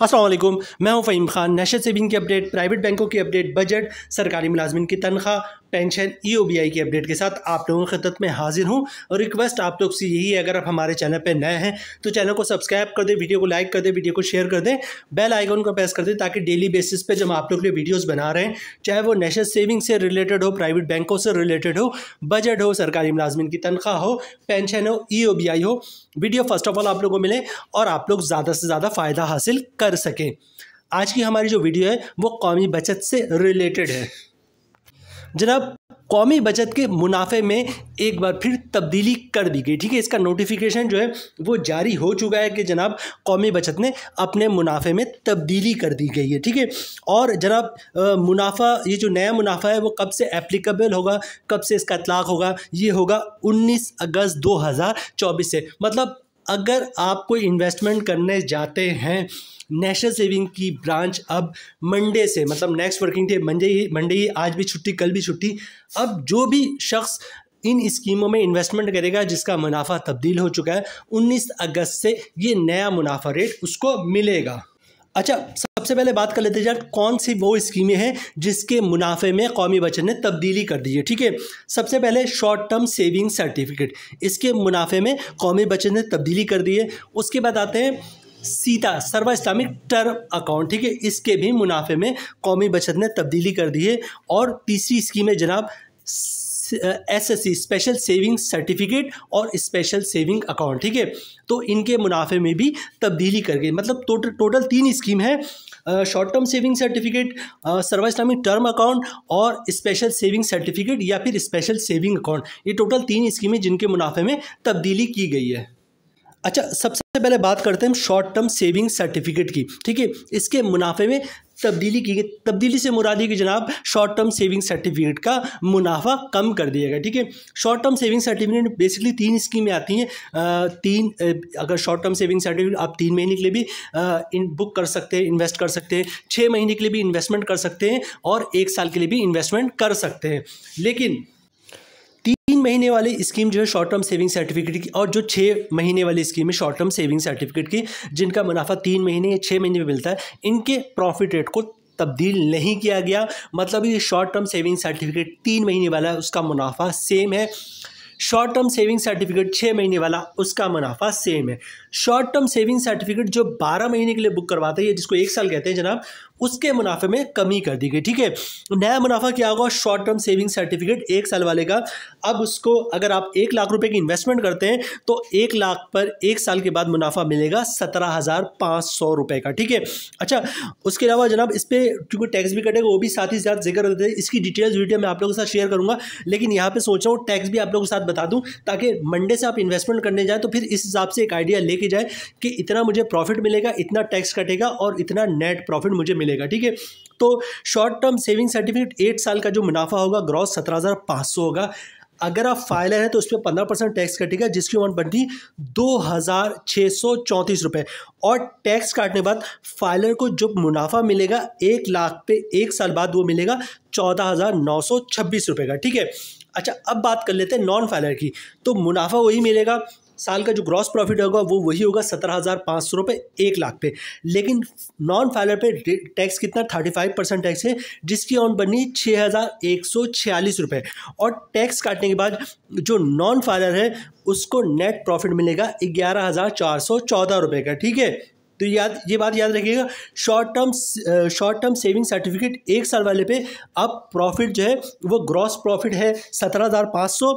असलम मैं हूं Faheem Khan national saving की अपडेट प्राइवेट बैंकों की अपडेट बजट सरकारी मुलाजमन की तनख्वाह pension E O B I की अपडेट के साथ आप लोगों की खदत में हाजिर हूँ और रिक्वेस्ट आप लोग से यही है अगर आप हमारे चैनल पर नए हैं तो चैनल को सब्सक्राइब कर दें वीडियो को लाइक कर दें वीडियो को शेयर कर दें बेल आइकन को प्रेस कर दें ताकि डेली बेसिस पर जब आप लोग लिए वीडियोज़ बना रहे हैं चाहे वो नेशनल सेविंग से रिलेटेड हो प्राइवेट बैंकों से रिलेटेड हो बजट हो सरकारी मुलाजमन की तनख्वाह हो पेंशन हो ई ओ बी आई हो वीडियो फर्स्ट ऑफ ऑल आप लोग को मिले और आप लोग ज़्यादा से ज़्यादा फ़ायदा हासिल कर सकें आज की हमारी जो वीडियो है वो कौमी बचत से रिलेटेड है जनाब कौमी बचत के मुनाफे में एक बार फिर तब्दीली कर दी गई ठीक है इसका नोटिफिकेशन जो है वो जारी हो चुका है कि जनाब कौमी बचत ने अपने मुनाफे में तब्दीली कर दी गई है ठीक है और जनाब मुनाफा ये जो नया मुनाफा है वो कब से एप्लीकेबल होगा कब से इसका इतलाक होगा ये होगा 19 अगस्त 2024 से मतलब अगर आप कोई इन्वेस्टमेंट करने जाते हैं नेशनल सेविंग की ब्रांच अब मंडे से मतलब नेक्स्ट वर्किंग डे मंडे ही मंडे ही आज भी छुट्टी कल भी छुट्टी अब जो भी शख्स इन स्कीमों में इन्वेस्टमेंट करेगा जिसका मुनाफा तब्दील हो चुका है 19 अगस्त से ये नया मुनाफा रेट उसको मिलेगा अच्छा सबसे पहले बात कर लेते हैं यार कौन सी वो स्कीमें हैं जिसके मुनाफे में कौमी बचत ने तब्दीली कर दी है ठीक है सबसे पहले शॉर्ट टर्म सेविंग सर्टिफिकेट इसके मुनाफे में कौमी बचत ने तब्दीली कर दी है उसके बाद आते हैं सीता सर्वा इस्लामिक टर्म अकाउंट ठीक है इसके भी मुनाफे में कौमी बचत ने तब्दीली कर दी है और तीसरी स्कीम है जनाब एसएससी स्पेशल सेविंग सर्टिफिकेट और स्पेशल सेविंग अकाउंट ठीक है तो इनके मुनाफे में भी तब्दीली करके मतलब टोटल टोटल तीन स्कीम है शॉर्ट टर्म सेविंग सर्टिफिकेट सर्वा इस्लामिक टर्म अकाउंट और स्पेशल सेविंग सर्टिफिकेट या फिर स्पेशल सेविंग अकाउंट ये टोटल तीन स्कीमें जिनके मुनाफे में तब्दीली की गई है अच्छा सबसे पहले बात करते हैं हम शॉर्ट टर्म सेविंग सर्टिफिकेट की ठीक है इसके मुनाफे में तब्दीली की गई तब्दीली से मुरादी की जनाब शॉर्ट टर्म सेविंग सर्टिफिकेट का मुनाफा कम कर दिया गया ठीक है short term saving certificate basically तीन स्कीमें आती हैं तीन अगर शॉर्ट टर्म सेविंग सर्टिफिकेट आप तीन महीने के लिए भी इन बुक कर सकते हैं इन्वेस्ट कर सकते हैं छः महीने के लिए भी इन्वेस्टमेंट कर सकते हैं और एक साल के लिए भी इन्वेस्टमेंट कर सकते हैं लेकिन महीने वाली स्कीम जो है शॉर्ट टर्म सेविंग सर्टिफिकेट की और जो छः महीने वाली स्कीम है शॉर्ट टर्म सेविंग सर्टिफिकेट की जिनका मुनाफा तीन महीने या छः महीने में मिलता है इनके प्रॉफिट रेट को तब्दील नहीं किया गया मतलब ये शॉर्ट टर्म सेविंग सर्टिफिकेट तीन महीने वाला है उसका मुनाफा सेम है शॉर्ट टर्म सेविंग सर्टिफिकेट छः महीने वाला उसका मुनाफा सेम है शॉर्ट टर्म सेविंग सर्टिफिकेट जो बारह महीने के लिए बुक करवाते हैं जिसको एक साल कहते हैं जनाब उसके मुनाफे में कमी कर दी गई ठीक है नया मुनाफा क्या होगा शॉर्ट टर्म सेविंग सर्टिफिकेट एक साल वाले का अब उसको अगर आप एक लाख रुपए की इन्वेस्टमेंट करते हैं तो एक लाख पर एक साल के बाद मुनाफा मिलेगा सत्रह हज़ार पाँच सौ रुपए का ठीक है अच्छा उसके अलावा जनाब इस पर क्योंकि टैक्स भी कटेगा वो भी साथ ही साथ जिक्र होते हैं इसकी डिटेल्स वीडियो मैं आप लोगों के साथ शेयर करूंगा लेकिन यहाँ पर सोच रहा हूँ टैक्स भी आप लोगों के साथ बता दूँ ताकि मंडे से आप इन्वेस्टमेंट करने जाए तो फिर इस हिसाब से एक आइडिया लेकर देखी जाए कि इतना मुझे प्रॉफिट मिलेगा इतना टैक्स कटेगा और इतना नेट प्रॉफिट मुझे मिलेगा ठीक है तो short term saving certificate eight साल का जो मुनाफा होगा ग्रॉस सत्रह सौ होगा अगर आप फाइलर हैं तो उस पर पंद्रह परसेंट टैक्स कटेगा जिसकी अमाउंट बनती दो हज़ार छः सौ चौंतीस रुपये और टैक्स काटने बाद फाइलर को जो मुनाफा मिलेगा एक लाख पे एक साल बाद वो मिलेगा चौदह हज़ार नौ सौ छब्बीस रुपये का ठीक है अच्छा अब बात कर लेते हैं नॉन फाइलर की तो मुनाफा वही मिलेगा साल का जो ग्रॉस प्रॉफिट होगा वो वही होगा सत्रह हज़ार पाँच सौ रुपये एक लाख पे लेकिन नॉन फाइलर पे टैक्स कितना थर्टी फाइव परसेंट टैक्स है जिसकी ऑन बनी छः हज़ार एक सौ छियालीस रुपये और टैक्स काटने के बाद जो नॉन फाइलर है उसको नेट प्रॉफिट मिलेगा ग्यारह हज़ार चार सौ चौदह रुपये का ठीक है तो याद ये बात याद रखिएगा short term short term saving certificate एक साल वाले पे अब प्रॉफिट जो है वो ग्रॉस प्रॉफिट है सत्रह हज़ार पाँच सौ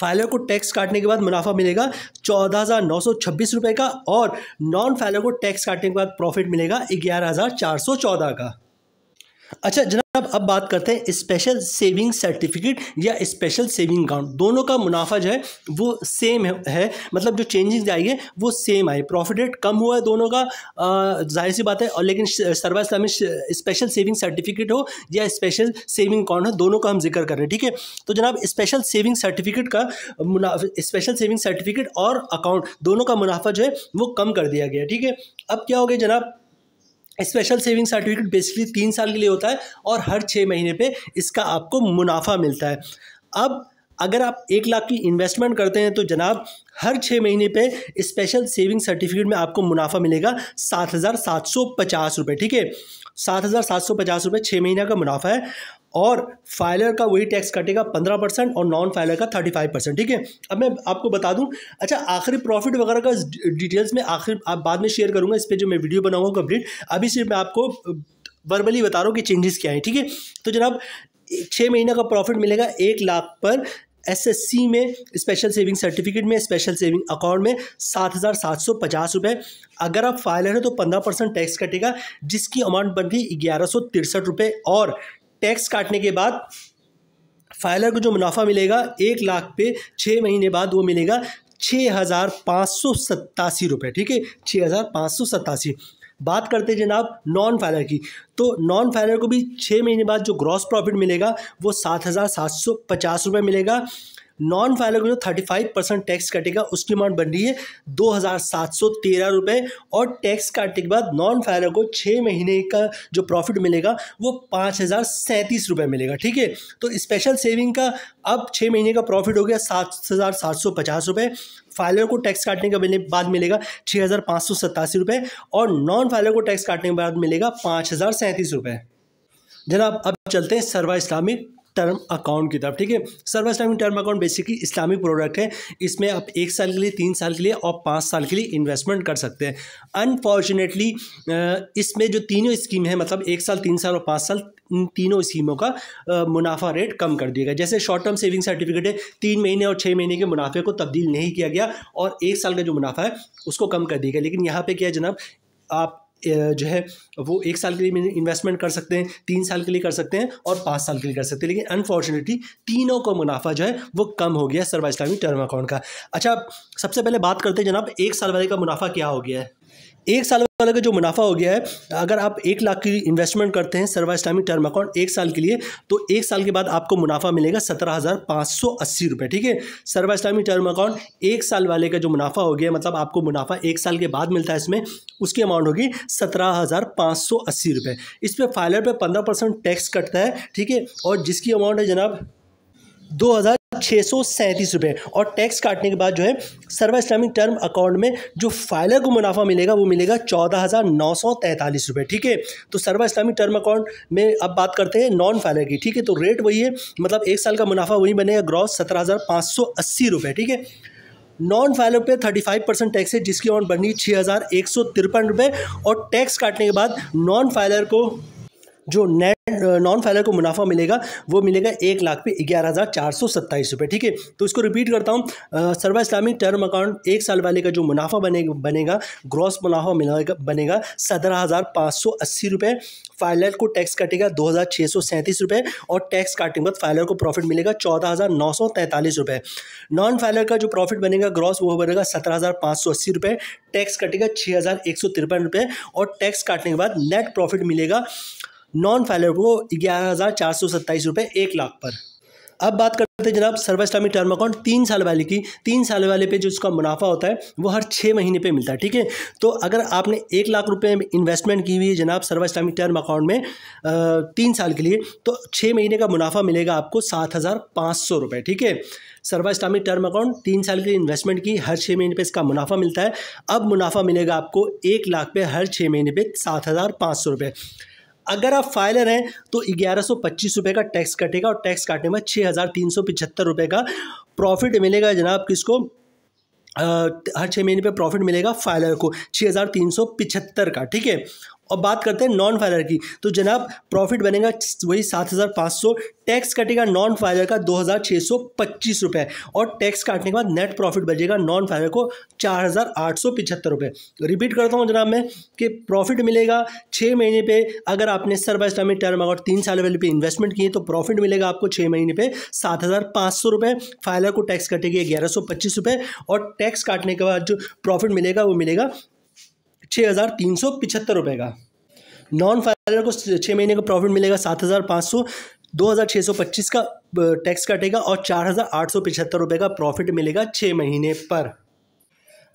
फाइलर को टैक्स काटने के बाद मुनाफा मिलेगा चौदह हज़ार नौ सौ छब्बीस रुपये का और नॉन फाइलर को टैक्स काटने के बाद प्रॉफिट मिलेगा ग्यारह हज़ार चार सौ चौदह का अच्छा जनाब अब बात करते हैं स्पेशल सेविंग सर्टिफिकेट या स्पेशल सेविंग अकाउंट दोनों का मुनाफा जो है वो सेम है, मतलब जो चेंजिंग आई है वो सेम आई प्रॉफिट रेट कम हुआ है दोनों का जाहिर सी बात है और लेकिन सर्वाइस में स्पेशल सेविंग सर्टिफिकेट हो या स्पेशल सेविंग अकाउंट हो दोनों का हम जिक्र कर रहे हैं ठीक है तो जनाब स्पेशल सेविंग सर्टिफिकेट का मुनाफा स्पेशल सेविंग सर्टिफिकेट और अकाउंट दोनों का मुनाफा जो है वो कम कर दिया गया ठीक है अब क्या हो गया जनाब स्पेशल सेविंग सर्टिफिकेट बेसिकली तीन साल के लिए होता है और हर छः महीने पे इसका आपको मुनाफा मिलता है अब अगर आप एक लाख की इन्वेस्टमेंट करते हैं तो जनाब हर छः महीने पे स्पेशल सेविंग सर्टिफिकेट में आपको मुनाफा मिलेगा सात हज़ार सात सौ पचास रुपये ठीक है सात हज़ार सात सौ पचास रुपये छः महीने का मुनाफा है और फाइलर का वही टैक्स कटेगा पंद्रह परसेंट और नॉन फाइलर का थर्टी फाइव परसेंट ठीक है अब मैं आपको बता दूं अच्छा आखिरी प्रॉफिट वगैरह का डिटेल्स में आखिर आप बाद में शेयर करूंगा इस पर जो मैं वीडियो बनाऊंगा कंप्लीट अभी सिर्फ मैं आपको वर्बली बता रहा हूँ कि चेंजेस क्या हैं ठीक है तो जनाब छः महीना का प्रॉफिट मिलेगा एक लाख पर एस में स्पेशल सेविंग सर्टिफिकेट में स्पेशल सेविंग अकाउंट में सात हज़ार सात सौ पचास रुपये अगर आप फाइलर हैं तो पंद्रह परसेंट टैक्स कटेगा जिसकी अमाउंट बन गई ग्यारह सौ तिरसठ रुपये और टैक्स काटने के बाद फाइलर को जो मुनाफा मिलेगा एक लाख पे छः महीने बाद वो मिलेगा छः हज़ार पाँच सौ सत्तासी रुपये ठीक है छः हज़ार पाँच सौ सत्तासी बात करते हैं जनाब नॉन फाइलर की तो नॉन फाइलर को भी छः महीने बाद जो ग्रॉस प्रॉफिट मिलेगा वो सात हज़ार सात सौ पचास रुपये मिलेगा नॉन फाइलर को जो थर्टी फाइव परसेंट टैक्स कटेगा उसकी अमाउंट बन रही है दो हज़ार सात सौ तेरह रुपये और टैक्स काटने के बाद नॉन फाइलर को छः महीने का जो प्रॉफिट मिलेगा वो पाँच हज़ार सैंतीस रुपये मिलेगा ठीक है तो स्पेशल सेविंग का अब छः महीने का प्रॉफिट हो गया सात हज़ार सात सौ पचास रुपये फाइलर को टैक्स काटने के बाद मिलेगा छः हज़ार पाँच सौ सत्तासी रुपये और नॉन फाइलर को टैक्स काटने के बाद मिलेगा पाँच हज़ार सैंतीस रुपये जनाब अब चलते हैं सर्वा इस्लामिक टर्म अकाउंट की तरफ ठीक है service time term account basically इस्लामी प्रोडक्ट है इसमें आप एक साल के लिए तीन साल के लिए और पाँच साल के लिए इन्वेस्टमेंट कर सकते हैं अनफॉर्चुनेटली इसमें जो तीनों स्कीम है मतलब एक साल तीन साल और पाँच साल इन तीनों स्कीमों का मुनाफा रेट कम कर दिया गया जैसे शॉर्ट टर्म सेविंग सर्टिफिकेट है तीन महीने और छः महीने के मुनाफे को तब्दील नहीं किया गया और एक साल का जो मुनाफा है उसको कम कर दिया गया लेकिन यहाँ पे क्या है जनाब आप जो है वो एक साल के लिए इन्वेस्टमेंट कर सकते हैं तीन साल के लिए कर सकते हैं और पाँच साल के लिए कर सकते हैं लेकिन अनफॉर्चुनेटली तीनों का मुनाफा जो है वो कम हो गया सर्वा इस्लामी टर्म अकाउंट का अच्छा सबसे पहले बात करते हैं जनाब एक साल वाले का मुनाफा क्या हो गया है एक साल वाले का जो मुनाफा हो गया है अगर आप एक लाख की इन्वेस्टमेंट करते हैं सर्वा इस्लामिक टर्म अकाउंट एक साल के लिए तो एक साल के बाद आपको मुनाफा मिलेगा सत्रह हज़ार पाँच सौ अस्सी रुपये ठीक है सर्वा इस्लामी टर्म अकाउंट एक साल वाले का जो मुनाफा हो गया मतलब आपको मुनाफा एक साल के बाद मिलता है इसमें उसकी अमाउंट होगी सत्रह हज़ार सौ अस्सी इस पर फाइलर पर पंद्रह परसेंट टैक्स कटता है ठीक है और जिसकी अमाउंट है जनाब दो हज़ार छः सौ सैंतीस रुपये और टैक्स काटने के बाद जो है सर्वा इस्लामिक टर्म अकाउंट में जो फाइलर को मुनाफा मिलेगा वो मिलेगा चौदह हज़ार नौ सौ तैंतालीस रुपये ठीक है तो सर्वा इस्लामिक टर्म अकाउंट में अब बात करते हैं नॉन फाइलर की ठीक है तो रेट वही है मतलब एक साल का मुनाफा वही बनेगा ग्रॉस सत्रह हज़ार पाँच सौ अस्सी रुपये ठीक है नॉन फाइलर पे थर्टी फाइव परसेंट टैक्स है जिसकी अमाउंट बननी छः हज़ार एक सौ तिरपन रुपये और टैक्स काटने के बाद नॉन फाइलर को जो नेट नॉन फाइलर को मुनाफा मिलेगा वो मिलेगा एक लाख पे ग्यारह हज़ार चार सौ सत्ताईस रुपये ठीक है तो इसको रिपीट करता हूँ सर्वा इस्लामिक टर्म अकाउंट एक साल वाले का जो मुनाफा बने बनेगा ग्रॉस मुनाफा मिलेगा बनेगा सत्रह हज़ार पाँच सौ अस्सी रुपये फाइलर को टैक्स कटेगा दो हज़ार छः सौ सैंतीस रुपये और टैक्स काटने के बाद फाइलर को प्रॉफिट मिलेगा चौदह हज़ार नौ सौ तैंतालीस रुपये नॉन फाइलर का जो प्रॉफिट बनेगा ग्रॉस वो बनेगा सत्रह हज़ार पाँच सौ अस्सी रुपये टैक्स कटेगा छः हज़ार एक सौ तिरपन रुपये और टैक्स काटने के बाद नेट प्रॉफिट मिलेगा नॉन फाइलर को ग्यारह हज़ार चार सौ सत्ताईस एक लाख पर अब बात करते हैं जनाब सर्व इस्लामी टर्म अकाउंट तीन साल वाले की तीन साल वाले पे जो उसका मुनाफा होता है वो हर छः महीने पे मिलता है ठीक है तो अगर आपने एक लाख रुपए इन्वेस्टमेंट की हुई है जनाब सर्व इस्लामी टर्म अकाउंट में तीन साल के लिए तो छः महीने का मुनाफा मिलेगा आपको सात हज़ार पाँच सौ रुपये ठीक है सर्व इस्लामिक टर्म अकाउंट तीन साल के लिए इन्वेस्टमेंट की हर छः महीने पर इसका मुनाफा मिलता है अब मुनाफा मिलेगा आपको एक लाख पे हर छः महीने पे सात हज़ार पाँच सौ अगर आप फाइलर हैं तो ग्यारह सौ पच्चीस का टैक्स कटेगा और टैक्स काटने में छः हज़ार तीन सौ पिछहत्तर का प्रॉफिट मिलेगा जनाब किसको हर छः महीने पे प्रॉफिट मिलेगा फाइलर को छः हज़ार तीन सौ पिछहत्तर का ठीक है और बात करते हैं नॉन फाइलर की तो जनाब प्रॉफिट बनेगा वही सात हज़ार पाँच सौ टैक्स कटेगा नॉन फाइलर का दो हज़ार छः सौ पच्चीस रुपये और टैक्स काटने के बाद नेट प्रॉफिट बचेगा नॉन फाइलर को चार हज़ार आठ सौ पिछहत्तर रुपये रिपीट करता हूँ जनाब मैं कि प्रॉफिट मिलेगा छः महीने पे अगर आपने सर बाय स्टामिक टर्म अगर तीन साल पहले पे इन्वेस्टमेंट किए तो प्रॉफिट मिलेगा आपको छः महीने पे सात हज़ार पाँच सौ रुपये फाइलर को टैक्स कटेगी ग्यारह सौ पच्चीस रुपये और टैक्स काटने के बाद जो प्रॉफिट मिलेगा वो मिलेगा छः हज़ार तीन सौ पिछहत्तर रुपये का नॉन फाइलर को छः महीने का प्रॉफिट मिलेगा सात हज़ार पाँच सौ दो हज़ार छः सौ पच्चीस का टैक्स कटेगा और चार हज़ार आठ सौ पिछहत्तर रुपये का प्रॉफिट मिलेगा छः महीने पर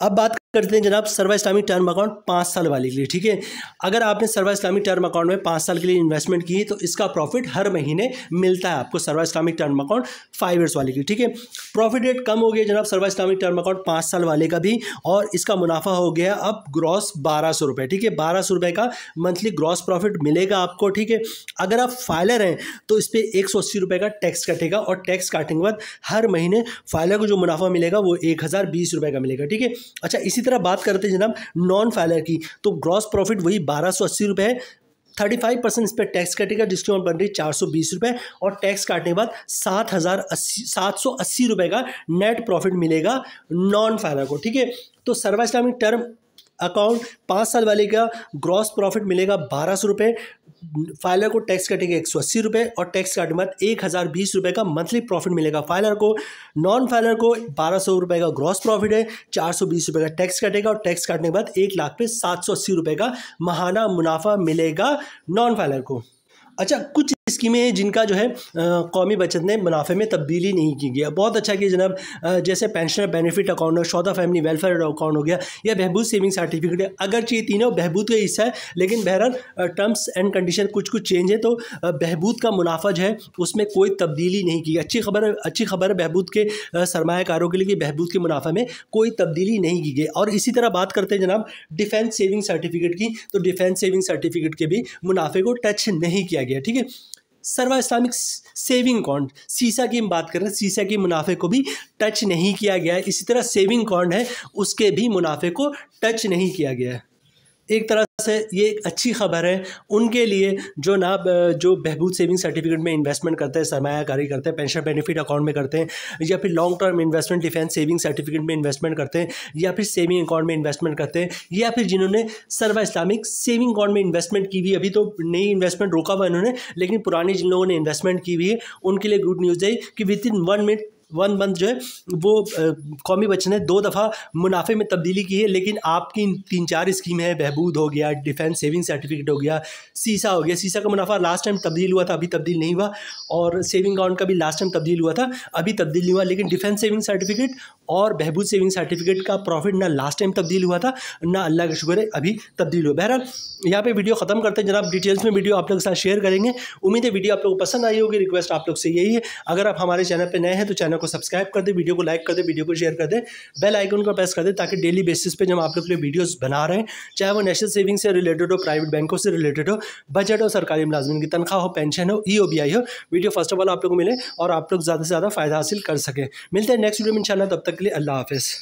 अब बात करते हैं जनाब सर्वा इस्लामिक टर्म अकाउंट पाँच साल वाले के लिए ठीक है अगर आपने सर्वा इस्लामिक टर्म अकाउंट में पाँच साल के लिए इन्वेस्टमेंट की तो इसका प्रॉफिट हर महीने मिलता है आपको Sarwa Islamic term account five years वाले के लिए ठीक है प्रॉफिट रेट कम हो गया जनाब सर्वा इस्लामिक टर्म अकाउंट पाँच साल वाले का भी और इसका मुनाफा हो गया अब ग्रॉस बारह सौ रुपये ठीक है बारह सौ रुपये का मंथली ग्रॉस प्रॉफिट मिलेगा आपको ठीक है अगर आप फाइलर हैं तो इस पर एक सौ अस्सी रुपये का टैक्स कटेगा और टैक्स काटने के बाद हर महीने फाइलर को जो मुनाफा मिलेगा वो एक हज़ार बीस रुपये का मिलेगा ठीक है अच्छा इसी तरह बात करते हैं जनाब नॉन फाइलर की तो ग्रॉस प्रॉफिट वही बारह सौ अस्सी रुपये है थर्टी फाइव परसेंट इस पर टैक्स कटेगा जिसकी अमाउंट बन रही है चार सौ बीस रुपये और टैक्स काटने के बाद सात हज़ार अस्सी सात सौ अस्सी रुपये का नेट प्रॉफिट मिलेगा नॉन फाइलर को ठीक है तो सर्वा इस्लामिक टर्म अकाउंट पाँच साल वाले का ग्रॉस प्रॉफिट मिलेगा बारह सौ रुपये फाइलर को टैक्स कटेगा एक सौ अस्सी रुपये और टैक्स काटने बाद एक हज़ार बीस रुपये का मंथली प्रॉफिट मिलेगा फाइलर को नॉन फाइलर को बारह सौ रुपये का ग्रॉस प्रॉफिट है चार सौ बीस रुपये का टैक्स कटेगा और टैक्स काटने के बाद एक लाख पे सात सौ अस्सी रुपये का महाना मुनाफा मिलेगा नॉन फाइलर को अच्छा कुछ स्कीमें हैं जिनका जो है कौमी बचत ने मुनाफे में तब्दीली नहीं की गई बहुत अच्छा किया जनाब जैसे पेंशनर बेनिफिट अकाउंट हो शौदा फैमिली वेलफेयर अकाउंट हो गया या बहबूद सेविंग सर्टिफिकेट अगर अगरचे ये तीनों बहबूद का हिस्सा है लेकिन बहरहाल टर्म्स एंड कंडीशन कुछ कुछ चेंज है तो बहबूद का मुनाफा जो है उसमें कोई तब्दीली नहीं की अच्छी खबर अच्छी खबर है बहबूद के सरमाकारों के लिए कि बहबूद के मुनाफा में कोई तब्दीली नहीं की गई और इसी तरह बात करते हैं जनाब डिफेंस सेविंग सर्टिफिकेट की तो डिफेंस सेविंग सर्टिफिकेट के भी मुनाफे को टच नहीं किया गया ठीक है सर्वा इस्लामिक सेविंग अकाउंट सीसा की हम बात कर रहे हैं सीसा के मुनाफे को भी टच नहीं किया गया है इसी तरह सेविंग अकाउंट है उसके भी मुनाफे को टच नहीं किया गया है एक तरह से ये एक अच्छी खबर है उनके लिए जो ना जो बहबूद सेविंग सर्टिफिकेट में इन्वेस्टमेंट करते हैं सरमाकारी करते हैं पेंशन बेनिफिट अकाउंट में करते हैं या फिर long term investment defence saving certificate में इन्वेस्टमेंट करते हैं या फिर सेविंग अकाउंट में इन्वेस्टमेंट करते हैं या फिर जिन्होंने सर्वा इस्लामिक सेविंग अकाउंट में इन्वेस्टमेंट की हुई अभी तो नई इन्वेस्टमेंट रोका हुआ इन्होंने लेकिन पुरानी जिन लोगों ने इन्वेस्टमेंट की हुई है उनके लिए गुड न्यूज़ है कि within one minute one month जो है वो कौमी बच्चे ने दो दफ़ा मुनाफे में तब्दीली की है लेकिन आपकी तीन चार स्कीम है बहबूद हो गया डिफेंस सेविंग सर्टिफिकेट हो गया सीसा हो गया सीसा का मुनाफा लास्ट टाइम तब्दील हुआ था अभी तब्दील नहीं हुआ और सेविंग अकाउंट का भी लास्ट टाइम तब्दील हुआ था अभी तब्दील नहीं हुआ लेकिन डिफेंस सेविंग सर्टिफिकेट और बहबूद सेविंग सर्टिफिकेट का प्रॉफिट ना लास्ट टाइम तब्दील हुआ था ना अल्लाह का शुक्र है अभी तब्दील हुआ बहरहाल यहाँ पे वीडियो ख़त्म करते हैं जनाब डिटेल्स में वीडियो आप लोग के साथ शेयर करेंगे उम्मीद है वीडियो आप लोग को पसंद आई होगी रिक्वेस्ट आप लोग से यही है अगर आप हमारे चैनल पर नए हैं तो चैनल चैनल को सब्सक्राइब कर दे वीडियो को लाइक कर दे वीडियो को शेयर कर दे बेल आइकन को प्रेस कर दे ताकि डेली बेसिस पे जब आप लोग वीडियोस बना रहे हैं चाहे वो नेशनल सेविंग से रिलेटेड हो प्राइवेट बैंकों से रिलेटेड हो बजट हो सरकारी मुलाजमन की तनख्वाह हो पेंशन हो ई e हो वीडियो फर्स्ट ऑफ ऑल आप लोग को मिले और आप लोग ज़्यादा से ज़्यादा फायदा हासिल कर सकें मिलते हैं नेक्स्ट वीडियो में इन तब तक के लिए अल्लाह हाफिज़